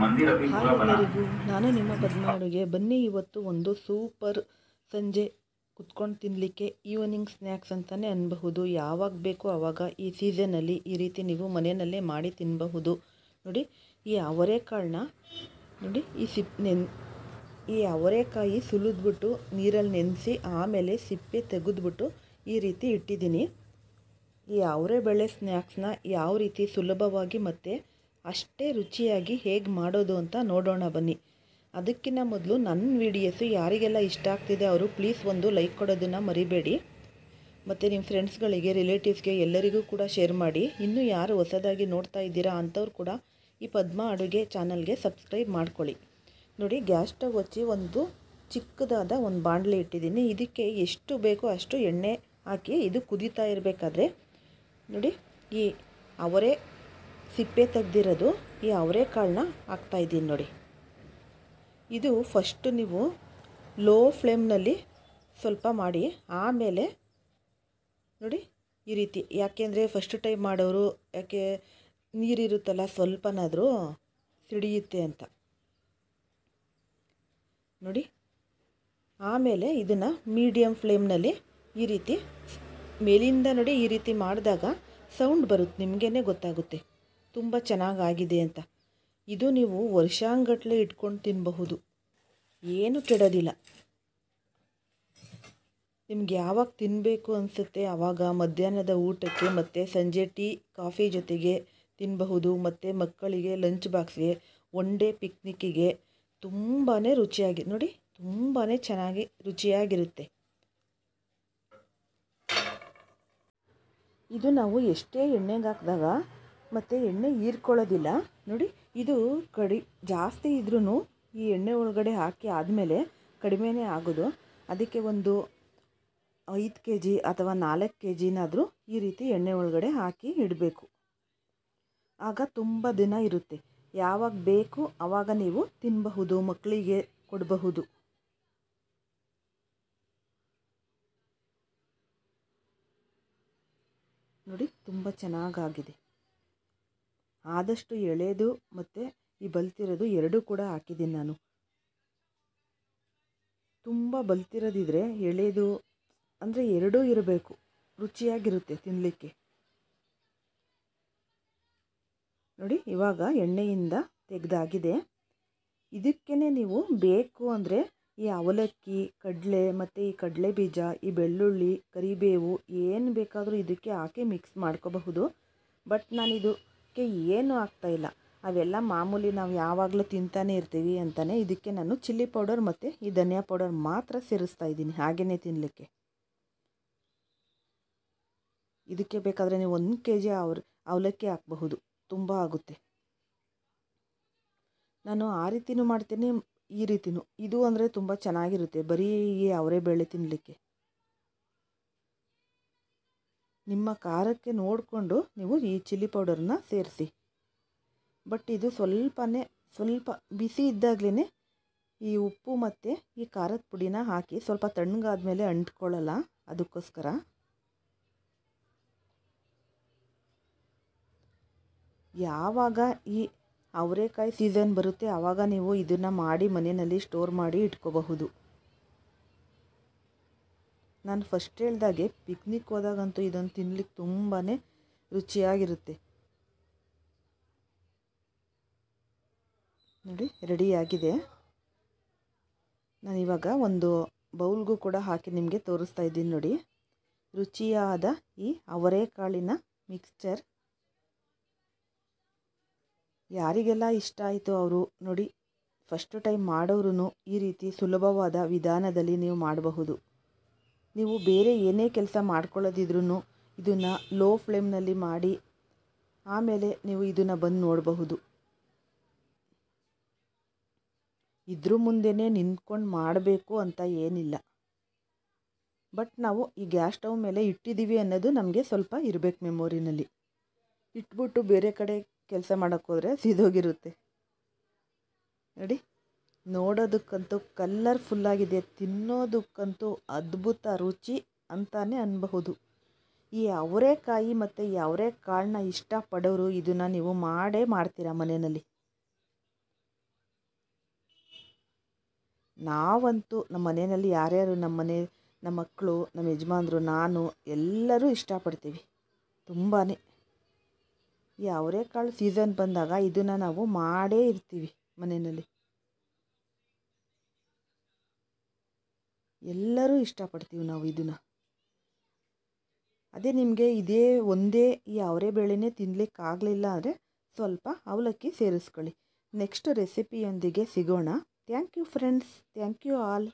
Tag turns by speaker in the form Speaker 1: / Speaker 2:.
Speaker 1: hi ನಾನು ನಿಮ್ಮ ಪದ್ಮಾಡುಗೆ ಬನ್ನಿ ಇವತ್ತು ಒಂದು ಸೂಪರ್ ಸಂಜೆ ಕುತ್ಕೊಂಡು ತಿನ್ನಲಿಕ್ಕೆ ಈವ್ನಿಂಗ್ ಸ್ನ್ಯಾಕ್ಸ್ ಅಂತಲೇ ಅನ್ಬಹುದು ಯಾವಾಗ ಬೇಕು ಆವಾಗ ಈ ಸೀಸನಲ್ಲಿ ಈ ರೀತಿ ನೀವು ಮನೆಯಲ್ಲೇ ಮಾಡಿ ತಿನ್ನಬಹುದು ನೋಡಿ ಈ ಅವರೆಕಾಳನ್ನ ನೋಡಿ ಈ ಸಿಪ್ ನೆನ್ ಈ ಅವರೆಕಾಯಿ ಸುಲಿದ್ಬಿಟ್ಟು ನೀರಲ್ಲಿ ನೆನೆಸಿ ಆಮೇಲೆ ಸಿಪ್ಪೆ ತೆಗೆದ್ಬಿಟ್ಟು ಈ ರೀತಿ ಇಟ್ಟಿದ್ದೀನಿ ಈ ಅವರೆ ಬೆಳೆ ಸ್ನ್ಯಾಕ್ಸ್ನ ಯಾವ ರೀತಿ ಸುಲಭವಾಗಿ ಮತ್ತು ಅಷ್ಟೇ ರುಚಿಯಾಗಿ ಹೇಗೆ ಮಾಡೋದು ಅಂತ ನೋಡೋಣ ಬನ್ನಿ ಅದಕ್ಕಿಂತ ಮೊದಲು ನನ್ನ ವಿಡಿಯೋಸು ಯಾರಿಗೆಲ್ಲ ಇಷ್ಟ ಆಗ್ತಿದೆ ಅವರು ಪ್ಲೀಸ್ ಒಂದು ಲೈಕ್ ಕೊಡೋದನ್ನು ಮರಿಬೇಡಿ ಮತ್ತು ನಿಮ್ಮ ಫ್ರೆಂಡ್ಸ್ಗಳಿಗೆ ರಿಲೇಟಿವ್ಸ್ಗೆ ಎಲ್ಲರಿಗೂ ಕೂಡ ಶೇರ್ ಮಾಡಿ ಇನ್ನೂ ಯಾರು ಹೊಸದಾಗಿ ನೋಡ್ತಾ ಇದ್ದೀರಾ ಅಂಥವ್ರು ಕೂಡ ಈ ಪದ್ಮ ಅಡುಗೆ ಚಾನಲ್ಗೆ ಸಬ್ಸ್ಕ್ರೈಬ್ ಮಾಡ್ಕೊಳ್ಳಿ ನೋಡಿ ಗ್ಯಾಸ್ ಸ್ಟವ್ ಹಚ್ಚಿ ಒಂದು ಚಿಕ್ಕದಾದ ಒಂದು ಬಾಂಡ್ಲಿ ಇಟ್ಟಿದ್ದೀನಿ ಇದಕ್ಕೆ ಎಷ್ಟು ಬೇಕೋ ಅಷ್ಟು ಎಣ್ಣೆ ಹಾಕಿ ಇದು ಕುದೀತಾ ಇರಬೇಕಾದ್ರೆ ನೋಡಿ ಈ ಅವರೇ ಸಿಪ್ಪೆ ತೆಗೆದಿರೋದು ಈ ಅವರೆಕಾಳನ್ನ ಹಾಕ್ತಾಯಿದ್ದೀನಿ ನೋಡಿ ಇದು ಫಸ್ಟು ನೀವು ಲೋ ಫ್ಲೇಮ್ನಲ್ಲಿ ಸ್ವಲ್ಪ ಮಾಡಿ ಆಮೇಲೆ ನೋಡಿ ಈ ರೀತಿ ಯಾಕೆಂದರೆ ಫಸ್ಟ್ ಟೈಮ್ ಮಾಡೋರು ಯಾಕೆ ನೀರಿರುತ್ತಲ್ಲ ಸ್ವಲ್ಪನಾದರೂ ಸಿಡಿಯುತ್ತೆ ಅಂತ ನೋಡಿ ಆಮೇಲೆ ಇದನ್ನು ಮೀಡಿಯಮ್ ಫ್ಲೇಮ್ನಲ್ಲಿ ಈ ರೀತಿ ಮೇಲಿಂದ ನೋಡಿ ಈ ರೀತಿ ಮಾಡಿದಾಗ ಸೌಂಡ್ ಬರುತ್ತೆ ನಿಮಗೇ ಗೊತ್ತಾಗುತ್ತೆ ತುಂಬ ಚೆನ್ನಾಗಾಗಿದೆ ಅಂತ ಇದು ನೀವು ವರ್ಷಾಂಗಟ್ಟಲೆ ಇಟ್ಕೊಂಡು ತಿನ್ನಬಹುದು ಏನು ಕೆಡೋದಿಲ್ಲ ನಿಮ್ಗೆ ಯಾವಾಗ ತಿನ್ನಬೇಕು ಅನಿಸುತ್ತೆ ಆವಾಗ ಮಧ್ಯಾಹ್ನದ ಊಟಕ್ಕೆ ಮತ್ತು ಸಂಜೆ ಟೀ ಕಾಫಿ ಜೊತೆಗೆ ತಿನ್ನಬಹುದು ಮತ್ತು ಮಕ್ಕಳಿಗೆ ಲಂಚ್ ಬಾಕ್ಸ್ಗೆ ಒನ್ ಡೇ ಪಿಕ್ನಿಕ್ಕಿಗೆ ತುಂಬಾ ರುಚಿಯಾಗಿ ನೋಡಿ ತುಂಬಾ ಚೆನ್ನಾಗಿ ರುಚಿಯಾಗಿರುತ್ತೆ ಇದು ನಾವು ಎಷ್ಟೇ ಎಣ್ಣೆಗೆ ಹಾಕಿದಾಗ ಮತ್ತು ಎಣ್ಣೆ ಹೀರ್ಕೊಳ್ಳೋದಿಲ್ಲ ನೋಡಿ ಇದು ಕಡಿ ಜಾಸ್ತಿ ಇದ್ರೂ ಈ ಎಣ್ಣೆ ಒಳಗಡೆ ಹಾಕಿ ಆದಮೇಲೆ ಕಡಿಮೆನೇ ಆಗೋದು ಅದಕ್ಕೆ ಒಂದು ಐದು ಕೆ ಜಿ ಅಥವಾ ನಾಲ್ಕು ಕೆ ಜಿನಾದರೂ ಈ ರೀತಿ ಎಣ್ಣೆ ಒಳಗಡೆ ಹಾಕಿ ಇಡಬೇಕು ಆಗ ತುಂಬ ದಿನ ಇರುತ್ತೆ ಯಾವಾಗ ಬೇಕು ಆವಾಗ ನೀವು ತಿನ್ನಬಹುದು ಮಕ್ಕಳಿಗೆ ಕೊಡಬಹುದು ನೋಡಿ ತುಂಬ ಚೆನ್ನಾಗಾಗಿದೆ ಆದಷ್ಟು ಎಳೆದು ಮತ್ತು ಈ ಬಲ್ತಿರೋದು ಎರಡೂ ಕೂಡ ಹಾಕಿದ್ದೀನಿ ನಾನು ತುಂಬ ಬಲ್ತಿರೋದಿದ್ರೆ ಎಳೆದು ಅಂದರೆ ಎರಡೂ ಇರಬೇಕು ರುಚಿಯಾಗಿರುತ್ತೆ ತಿನ್ನಲಿಕ್ಕೆ ನೋಡಿ ಇವಾಗ ಎಣ್ಣೆಯಿಂದ ತೆಗೆದಾಗಿದೆ ಇದಕ್ಕೇ ನೀವು ಬೇಕು ಅಂದರೆ ಈ ಅವಲಕ್ಕಿ ಕಡಲೆ ಮತ್ತು ಈ ಕಡಲೆ ಬೀಜ ಈ ಬೆಳ್ಳುಳ್ಳಿ ಕರಿಬೇವು ಏನು ಬೇಕಾದರೂ ಇದಕ್ಕೆ ಹಾಕಿ ಮಿಕ್ಸ್ ಮಾಡ್ಕೋಬಹುದು ಬಟ್ ನಾನಿದು ಅದಕ್ಕೆ ಏನೂ ಆಗ್ತಾಯಿಲ್ಲ ಅವೆಲ್ಲ ಮಾಮೂಲಿ ನಾವು ಯಾವಾಗಲೂ ತಿಂತಾನೆ ಇರ್ತೀವಿ ಅಂತಲೇ ಇದಕ್ಕೆ ನಾನು ಚಿಲ್ಲಿ ಪೌಡರ್ ಮತ್ತು ಈ ಧನಿಯಾ ಪೌಡರ್ ಮಾತ್ರ ಸೇರಿಸ್ತಾ ಇದ್ದೀನಿ ಹಾಗೆಯೇ ತಿನ್ನಲಿಕ್ಕೆ ಇದಕ್ಕೆ ಬೇಕಾದರೆ ನೀವು ಒಂದು ಕೆ ಜಿ ಅವ್ರ ಅವಲಕ್ಕಿ ಹಾಕಬಹುದು ತುಂಬ ಆಗುತ್ತೆ ನಾನು ಆ ರೀತಿನೂ ಮಾಡ್ತೀನಿ ಈ ರೀತಿಯೂ ಇದು ಅಂದರೆ ತುಂಬ ಚೆನ್ನಾಗಿರುತ್ತೆ ಬರೀ ಅವರೇ ಬೆಳೆ ತಿನ್ನಲಿಕ್ಕೆ ನಿಮ್ಮ ಖಾರಕ್ಕೆ ನೋಡಿಕೊಂಡು ನೀವು ಈ ಚಿಲ್ಲಿ ಪೌಡರನ್ನ ಸೇರಿಸಿ ಬಟ್ ಇದು ಸ್ವಲ್ಪನೇ ಸ್ವಲ್ಪ ಬಿಸಿ ಇದ್ದಾಗಲೇ ಈ ಉಪ್ಪು ಮತ್ತು ಈ ಖಾರದ ಪುಡಿನ ಹಾಕಿ ಸ್ವಲ್ಪ ತಣ್ಣಗಾದ ಮೇಲೆ ಅಂಟ್ಕೊಳ್ಳಲ್ಲ ಅದಕ್ಕೋಸ್ಕರ ಯಾವಾಗ ಈ ಅವರೆಕಾಯಿ ಸೀಸನ್ ಬರುತ್ತೆ ಆವಾಗ ನೀವು ಇದನ್ನು ಮಾಡಿ ಮನೆಯಲ್ಲಿ ಸ್ಟೋರ್ ಮಾಡಿ ಇಟ್ಕೋಬಹುದು ನಾನು ಫಸ್ಟ್ ಹೇಳ್ದಾಗೆ ಪಿಕ್ನಿಕ್ ಹೋದಾಗಂತೂ ಇದನ್ನು ತಿನ್ಲಿಕ್ಕೆ ತುಂಬಾ ರುಚಿಯಾಗಿರುತ್ತೆ ನೋಡಿ ರೆಡಿಯಾಗಿದೆ ನಾನಿವಾಗ ಒಂದು ಬೌಲ್ಗೂ ಕೂಡ ಹಾಕಿ ನಿಮಗೆ ತೋರಿಸ್ತಾ ಇದ್ದೀನಿ ನೋಡಿ ರುಚಿಯಾದ ಈ ಅವರೆಕಾಳಿನ ಮಿಕ್ಸ್ಚರ್ ಯಾರಿಗೆಲ್ಲ ಇಷ್ಟ ಆಯಿತು ಅವರು ನೋಡಿ ಫಸ್ಟ್ ಟೈಮ್ ಮಾಡೋರು ಈ ರೀತಿ ಸುಲಭವಾದ ವಿಧಾನದಲ್ಲಿ ನೀವು ಮಾಡಬಹುದು ನೀವು ಬೇರೆ ಏನೇ ಕೆಲಸ ಮಾಡ್ಕೊಳ್ಳೋದಿದ್ರೂ ಇದನ್ನು ಲೋ ಫ್ಲೇಮ್ನಲ್ಲಿ ಮಾಡಿ ಆಮೇಲೆ ನೀವು ಇದನ್ನು ಬಂದು ನೋಡಬಹುದು ಇದ್ರ ಮುಂದೆನೇ ನಿಂತ್ಕೊಂಡು ಮಾಡಬೇಕು ಅಂತ ಏನಿಲ್ಲ ಬಟ್ ನಾವು ಈ ಗ್ಯಾಸ್ ಸ್ಟವ್ ಮೇಲೆ ಇಟ್ಟಿದ್ದೀವಿ ಅನ್ನೋದು ನಮಗೆ ಸ್ವಲ್ಪ ಇರಬೇಕು ಮೆಮೊರಿನಲ್ಲಿ ಇಟ್ಬಿಟ್ಟು ಬೇರೆ ಕಡೆ ಕೆಲಸ ಮಾಡೋಕ್ಕೋದ್ರೆ ಸೀದೋಗಿರುತ್ತೆ ನೋಡಿ ನೋಡೋದಕ್ಕಂತೂ ಕಲ್ಲರ್ಫುಲ್ಲಾಗಿದೆ ತಿನ್ನೋದಕ್ಕಂತೂ ಅದ್ಭುತ ರುಚಿ ಅಂತಾನೆ ಅನ್ಬಹುದು ಈ ಅವರೆಕಾಯಿ ಮತ್ತು ಈ ಕಾಳನ್ನ ಇಷ್ಟಪಡೋರು ಇದನ್ನು ನೀವು ಮಾಡೇ ಮಾಡ್ತೀರಾ ಮನೆಯಲ್ಲಿ ನಾವಂತೂ ನಮ್ಮ ಮನೆಯಲ್ಲಿ ಯಾರ್ಯಾರು ನಮ್ಮ ಮನೆ ನಮ್ಮ ಮಕ್ಕಳು ನಮ್ಮ ಯಜಮಾನರು ನಾನು ಎಲ್ಲರೂ ಇಷ್ಟಪಡ್ತೀವಿ ತುಂಬಾ ಈ ಅವರೇಕಾಳು ಸೀಸನ್ ಬಂದಾಗ ಇದನ್ನು ನಾವು ಮಾಡೇ ಇರ್ತೀವಿ ಮನೆಯಲ್ಲಿ ಎಲ್ಲರೂ ಇಷ್ಟಪಡ್ತೀವಿ ನಾವು ಇದನ್ನು ಅದೇ ನಿಮಗೆ ಇದೇ ಒಂದೇ ಈ ಅವರೆ ಬೇಳೆನೇ ತಿನ್ನಲಿಕ್ಕಾಗಲಿಲ್ಲ ಅಂದರೆ ಸ್ವಲ್ಪ ಅವಲಕ್ಕಿ ಸೇರಿಸ್ಕೊಳ್ಳಿ ನೆಕ್ಸ್ಟ್ ರೆಸಿಪಿಯೊಂದಿಗೆ ಸಿಗೋಣ thank you friends thank you all